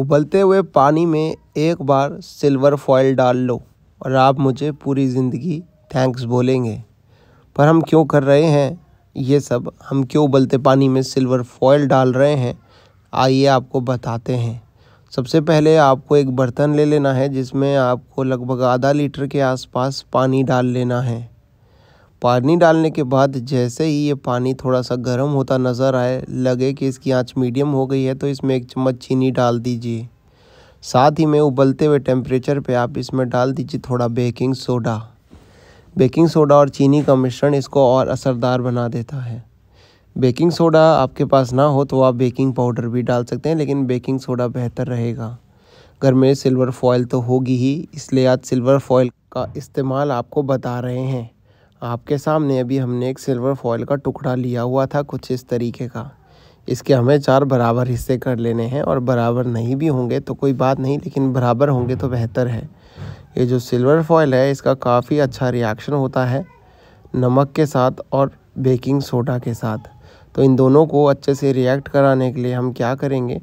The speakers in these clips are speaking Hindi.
उबलते हुए पानी में एक बार सिल्वर फॉयल डाल लो और आप मुझे पूरी ज़िंदगी थैंक्स बोलेंगे पर हम क्यों कर रहे हैं ये सब हम क्यों उबलते पानी में सिल्वर फॉयल डाल रहे हैं आइए आपको बताते हैं सबसे पहले आपको एक बर्तन ले लेना है जिसमें आपको लगभग आधा लीटर के आसपास पानी डाल लेना है पानी डालने के बाद जैसे ही ये पानी थोड़ा सा गर्म होता नज़र आए लगे कि इसकी आंच मीडियम हो गई है तो इसमें एक चम्मच चीनी डाल दीजिए साथ ही में उबलते हुए टेम्परेचर पे आप इसमें डाल दीजिए थोड़ा बेकिंग सोडा बेकिंग सोडा और चीनी का मिश्रण इसको और असरदार बना देता है बेकिंग सोडा आपके पास ना हो तो आप बेकिंग पाउडर भी डाल सकते हैं लेकिन बेकिंग सोडा बेहतर रहेगा घर में सिल्वर फॉयल तो होगी ही इसलिए आज सिल्वर फॉयल का इस्तेमाल आपको बता रहे हैं आपके सामने अभी हमने एक सिल्वर फॉयल का टुकड़ा लिया हुआ था कुछ इस तरीके का इसके हमें चार बराबर हिस्से कर लेने हैं और बराबर नहीं भी होंगे तो कोई बात नहीं लेकिन बराबर होंगे तो बेहतर है ये जो सिल्वर फॉयल है इसका काफ़ी अच्छा रिएक्शन होता है नमक के साथ और बेकिंग सोडा के साथ तो इन दोनों को अच्छे से रिएक्ट कराने के लिए हम क्या करेंगे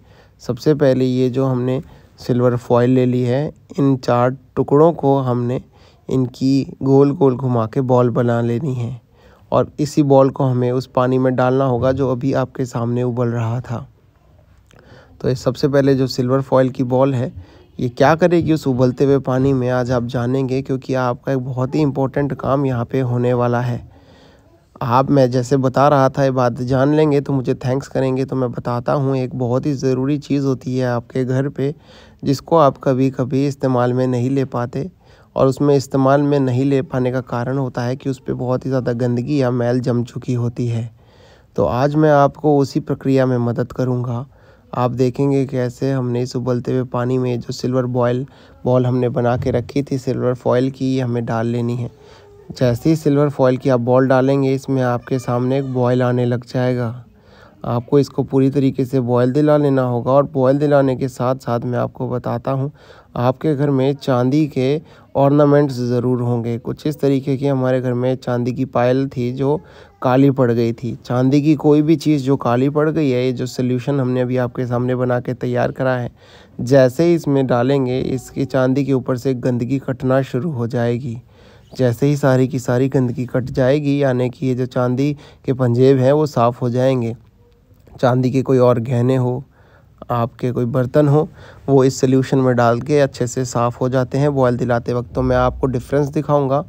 सबसे पहले ये जो हमने सिल्वर फॉयल ले ली है इन चार टुकड़ों को हमने इनकी गोल गोल घुमा के बॉल बना लेनी है और इसी बॉल को हमें उस पानी में डालना होगा जो अभी आपके सामने उबल रहा था तो ये सबसे पहले जो सिल्वर फॉयल की बॉल है ये क्या करेगी उस उबलते हुए पानी में आज आप जानेंगे क्योंकि आपका एक बहुत ही इम्पोर्टेंट काम यहाँ पे होने वाला है आप मैं जैसे बता रहा था ये बात जान लेंगे तो मुझे थैंक्स करेंगे तो मैं बताता हूँ एक बहुत ही ज़रूरी चीज़ होती है आपके घर पे जिसको आप कभी कभी इस्तेमाल में नहीं ले पाते और उसमें इस्तेमाल में नहीं ले पाने का कारण होता है कि उस पर बहुत ही ज़्यादा गंदगी या मैल जम चुकी होती है तो आज मैं आपको उसी प्रक्रिया में मदद करूँगा आप देखेंगे कैसे हमने इस उबलते हुए पानी में जो सिल्वर बॉयल बॉल हमने बना के रखी थी सिल्वर फॉयल की हमें डाल लेनी है जैसे ही सिल्वर फॉयल की आप बॉल डालेंगे इसमें आपके सामने एक बॉयल आने लग जाएगा आपको इसको पूरी तरीके से बॉयल दिला लेना होगा और बॉयल दिलाने के साथ साथ मैं आपको बताता हूँ आपके घर में चांदी के ऑर्नामेंट्स ज़रूर होंगे कुछ इस तरीके की हमारे घर में चांदी की पायल थी जो काली पड़ गई थी चांदी की कोई भी चीज़ जो काली पड़ गई है ये जो सोल्यूशन हमने अभी आपके सामने बना के तैयार करा है जैसे ही इसमें डालेंगे इसकी चांदी के ऊपर से गंदगी कटना शुरू हो जाएगी जैसे ही सारी की सारी गंदगी कट जाएगी यानी कि ये जो चांदी के पंजेब हैं वो साफ़ हो जाएंगे चांदी के कोई और गहने हो आपके कोई बर्तन हो वो इस सोल्यूशन में डाल के अच्छे से साफ़ हो जाते हैं बॉयल दिलाते वक्त तो मैं आपको डिफरेंस दिखाऊंगा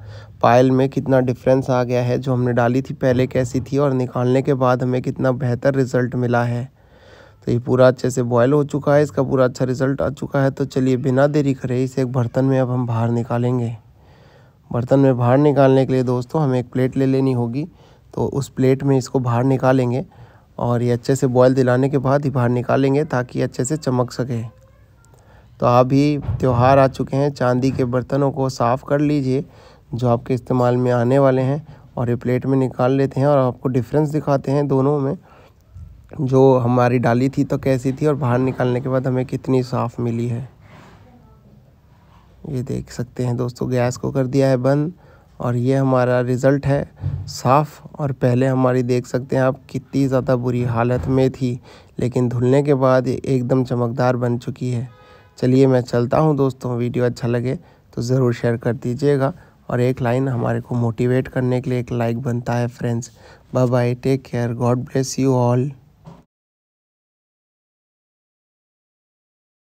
पायल में कितना डिफरेंस आ गया है जो हमने डाली थी पहले कैसी थी और निकालने के बाद हमें कितना बेहतर रिज़ल्ट मिला है तो ये पूरा अच्छे से बॉयल हो चुका है इसका पूरा अच्छा रिज़ल्ट आ चुका है तो चलिए बिना देरी करे इसे एक बर्तन में अब हम बाहर निकालेंगे बर्तन में बाहर निकालने के लिए दोस्तों हमें एक प्लेट ले लेनी होगी तो उस प्लेट में इसको बाहर निकालेंगे और ये अच्छे से बॉयल दिलाने के बाद ही बाहर निकालेंगे ताकि अच्छे से चमक सके तो अभी त्यौहार आ चुके हैं चांदी के बर्तनों को साफ़ कर लीजिए जो आपके इस्तेमाल में आने वाले हैं और ये प्लेट में निकाल लेते हैं और आपको डिफरेंस दिखाते हैं दोनों में जो हमारी डाली थी तो कैसी थी और बाहर निकालने के बाद हमें कितनी साफ़ मिली है ये देख सकते हैं दोस्तों गैस को कर दिया है बंद और ये हमारा रिज़ल्ट है साफ़ और पहले हमारी देख सकते हैं आप कितनी ज़्यादा बुरी हालत में थी लेकिन धुलने के बाद एकदम चमकदार बन चुकी है चलिए मैं चलता हूँ दोस्तों वीडियो अच्छा लगे तो ज़रूर शेयर कर दीजिएगा और एक लाइन हमारे को मोटिवेट करने के लिए एक लाइक बनता है friends bye bye take care God bless you all